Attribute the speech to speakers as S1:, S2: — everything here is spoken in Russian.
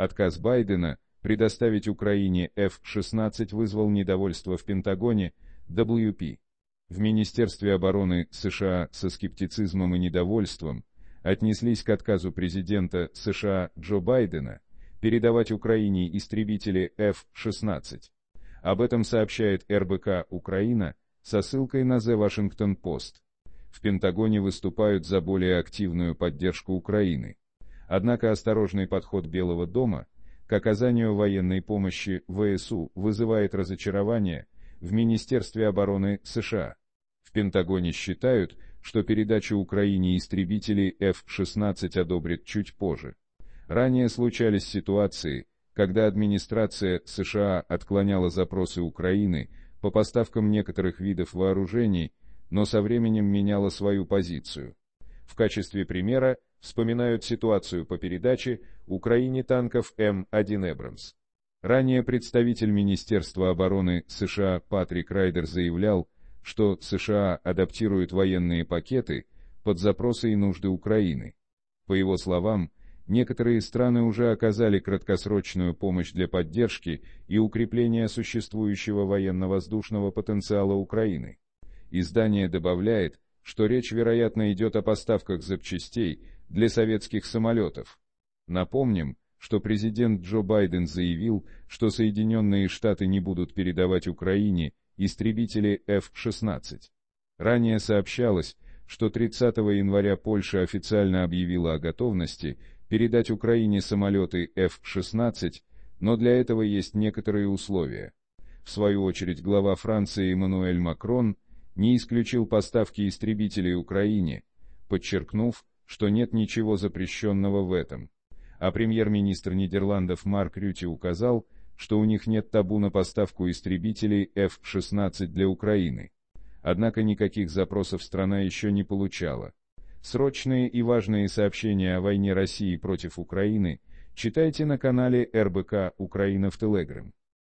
S1: Отказ Байдена предоставить Украине F-16 вызвал недовольство в Пентагоне, WP. В Министерстве обороны США со скептицизмом и недовольством отнеслись к отказу президента США Джо Байдена передавать Украине истребители F-16. Об этом сообщает РБК «Украина» со ссылкой на The Washington Post. В Пентагоне выступают за более активную поддержку Украины. Однако осторожный подход Белого дома к оказанию военной помощи ВСУ вызывает разочарование в Министерстве обороны США. В Пентагоне считают, что передачу Украине истребителей F-16 одобрит чуть позже. Ранее случались ситуации, когда администрация США отклоняла запросы Украины по поставкам некоторых видов вооружений, но со временем меняла свою позицию. В качестве примера вспоминают ситуацию по передаче Украине танков М1 «Эбрамс». Ранее представитель Министерства обороны США Патрик Райдер заявлял, что США адаптируют военные пакеты под запросы и нужды Украины. По его словам, некоторые страны уже оказали краткосрочную помощь для поддержки и укрепления существующего военно-воздушного потенциала Украины. Издание добавляет, что речь, вероятно, идет о поставках запчастей для советских самолетов. Напомним, что президент Джо Байден заявил, что Соединенные Штаты не будут передавать Украине истребители F-16. Ранее сообщалось, что 30 января Польша официально объявила о готовности передать Украине самолеты F-16, но для этого есть некоторые условия. В свою очередь глава Франции Эммануэль Макрон – не исключил поставки истребителей Украине, подчеркнув, что нет ничего запрещенного в этом. А премьер-министр Нидерландов Марк Рюти указал, что у них нет табу на поставку истребителей F-16 для Украины. Однако никаких запросов страна еще не получала. Срочные и важные сообщения о войне России против Украины читайте на канале РБК «Украина в Телеграм».